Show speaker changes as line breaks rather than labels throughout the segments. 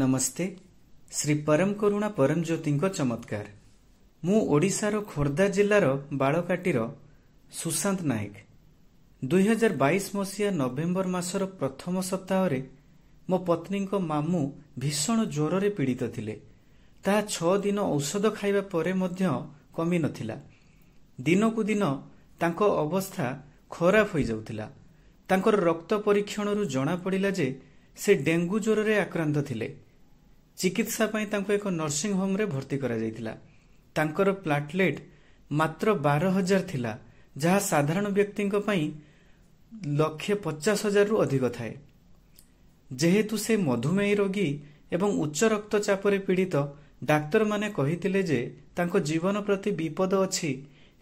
ନମସ୍ତେ ଶ୍ରୀ ପରମ କରୁଣା ପରମଜ୍ୟୋତିଙ୍କ ଚମତ୍କାର ମୁଁ ଓଡ଼ିଶାର ଖୋର୍ଦ୍ଧା ଜିଲ୍ଲାର ବାଳକାଟିର ସୁଶାନ୍ତ ନାୟକ ଦୁଇହଜାର ବାଇଶ ମସିହା ନଭେମ୍ବର ମାସର ପ୍ରଥମ ସପ୍ତାହରେ ମୋ ପତ୍ନୀଙ୍କ ମାମୁଁ ଭୀଷଣ ଜ୍ୱରରେ ପୀଡ଼ିତ ଥିଲେ ତାହା ଛଅ ଦିନ ଔଷଧ ଖାଇବା ପରେ ମଧ୍ୟ କମିନଥିଲା ଦିନକୁ ଦିନ ତାଙ୍କ ଅବସ୍ଥା ଖରାପ ହୋଇଯାଉଥିଲା ତାଙ୍କର ରକ୍ତ ପରୀକ୍ଷଣରୁ ଜଣାପଡ଼ିଲା ଯେ ସେ ଡେଙ୍ଗୁ ଜ୍ୱରରେ ଆକ୍ରାନ୍ତ ଥିଲେ ଚିକିତ୍ସା ପାଇଁ ତାଙ୍କୁ ଏକ ନର୍ସିଂହୋମ୍ରେ ଭର୍ତ୍ତି କରାଯାଇଥିଲା ତାଙ୍କର ପ୍ଲାଟଲେଟ୍ ମାତ୍ର ବାର ହଜାର ଥିଲା ଯାହା ସାଧାରଣ ବ୍ୟକ୍ତିଙ୍କ ପାଇଁ ଲକ୍ଷେ ପଚାଶ ହଜାରରୁ ଅଧିକ ଥାଏ ଯେହେତୁ ସେ ମଧୁମେହ ରୋଗୀ ଏବଂ ଉଚ୍ଚ ରକ୍ତଚାପରେ ପୀଡ଼ିତ ଡାକ୍ତରମାନେ କହିଥିଲେ ଯେ ତାଙ୍କ ଜୀବନ ପ୍ରତି ବିପଦ ଅଛି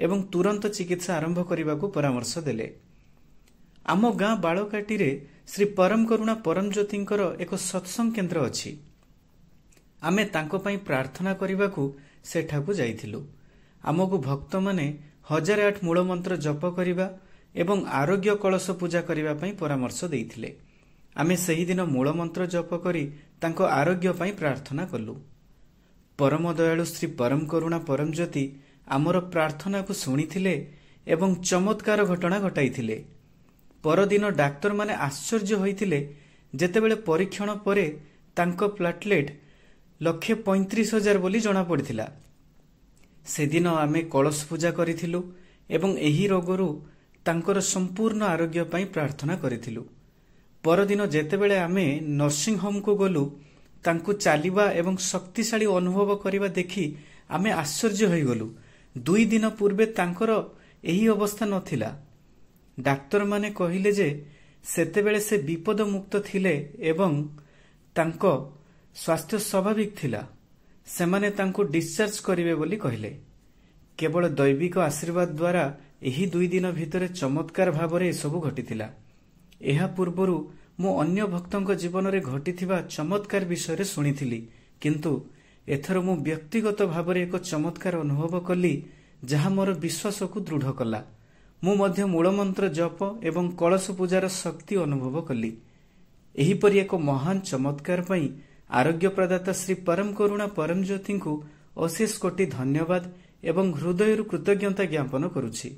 ଏବଂ ତୁରନ୍ତ ଚିକିତ୍ସା ଆରମ୍ଭ କରିବାକୁ ପରାମର୍ଶ ଦେଲେ ଆମ ଗାଁ ବାଳକାଟିରେ ଶ୍ରୀ ପରମ କରୁଣା ପରମଜ୍ୟୋତିଙ୍କର ଏକ ସତ୍ସଙ୍ଗ କେନ୍ଦ୍ର ଅଛି ଆମେ ତାଙ୍କ ପାଇଁ ପ୍ରାର୍ଥନା କରିବାକୁ ସେଠାକୁ ଯାଇଥିଲୁ ଆମକୁ ଭକ୍ତମାନେ ହଜାର ଆଠ ମୂଳମନ୍ତ୍ର ଜପ କରିବା ଏବଂ ଆରୋଗ୍ୟ କଳସ ପୂଜା କରିବା ପାଇଁ ପରାମର୍ଶ ଦେଇଥିଲେ ଆମେ ସେହିଦିନ ମୂଳମନ୍ତ୍ର ଜପ କରି ତାଙ୍କ ଆରୋଗ୍ୟ ପାଇଁ ପ୍ରାର୍ଥନା କଲୁ ପରମ ଦୟାଳୁ ଶ୍ରୀ ପରମ କରୁଣା ପରମଜ୍ୟୋତି ଆମର ପ୍ରାର୍ଥନାକୁ ଶୁଣିଥିଲେ ଏବଂ ଚମତ୍କାର ଘଟଣା ଘଟାଇଥିଲେ ପରଦିନ ଡାକ୍ତରମାନେ ଆଶ୍ଚର୍ଯ୍ୟ ହୋଇଥିଲେ ଯେତେବେଳେ ପରୀକ୍ଷଣ ପରେ ତାଙ୍କ ପ୍ଲାଟଲେଟ୍ ଲକ୍ଷେ ପଇଁତିରିଶ ହଜାର ବୋଲି ଜଣାପଡ଼ିଥିଲା ସେଦିନ ଆମେ କଳସ ପୂଜା କରିଥିଲୁ ଏବଂ ଏହି ରୋଗରୁ ତାଙ୍କର ସମ୍ପୂର୍ଣ୍ଣ ଆରୋଗ୍ୟ ପାଇଁ ପ୍ରାର୍ଥନା କରିଥିଲୁ ପରଦିନ ଯେତେବେଳେ ଆମେ ନର୍ସିଂହୋମ୍କୁ ଗଲୁ ତାଙ୍କୁ ଚାଲିବା ଏବଂ ଶକ୍ତିଶାଳୀ ଅନୁଭବ କରିବା ଦେଖି ଆମେ ଆଶ୍ଚର୍ଯ୍ୟ ହୋଇଗଲୁ ଦୁଇ ଦିନ ପୂର୍ବେ ତାଙ୍କର ଏହି ଅବସ୍ଥା ନଥିଲା ଡାକ୍ତରମାନେ କହିଲେ ଯେ ସେତେବେଳେ ସେ ବିପଦମୁକ୍ତ ଥିଲେ ଏବଂ ତାଙ୍କ ସ୍ୱାସ୍ଥ୍ୟ ସ୍ୱାଭାବିକ ଥିଲା ସେମାନେ ତାଙ୍କୁ ଡିସଚାର୍ଜ କରିବେ ବୋଲି କହିଲେ କେବଳ ଦୈବିକ ଆଶୀର୍ବାଦ ଦ୍ୱାରା ଏହି ଦୁଇଦିନ ଭିତରେ ଚମତ୍କାର ଭାବରେ ଏସବୁ ଘଟିଥିଲା ଏହା ପୂର୍ବରୁ ମୁଁ ଅନ୍ୟ ଭକ୍ତଙ୍କ ଜୀବନରେ ଘଟିଥିବା ଚମତ୍କାର ବିଷୟରେ ଶୁଣିଥିଲି କିନ୍ତୁ ଏଥର ମୁଁ ବ୍ୟକ୍ତିଗତ ଭାବରେ ଏକ ଚମତ୍କାର ଅନୁଭବ କଲି ଯାହା ମୋର ବିଶ୍ୱାସକୁ ଦୃଢ଼ କଲା ମୁଁ ମଧ୍ୟ ମୂଳମନ୍ତ୍ର ଜପ ଏବଂ କଳସ ପୂଜାର ଶକ୍ତି ଅନୁଭବ କଲି ଏହିପରି ଏକ ମହାନ୍ ଚମତ୍କାର ପାଇଁ ଆରୋଗ୍ୟ ପ୍ରଦାତା ଶ୍ରୀ ପରମ କରୁଣା ପରମଜ୍ୟୋତିଙ୍କୁ ଅଶେଷ କୋଟି ଧନ୍ୟବାଦ ଏବଂ ହୃଦୟରୁ କୃତଜ୍ଞତା ଜ୍ଞାପନ କରୁଛି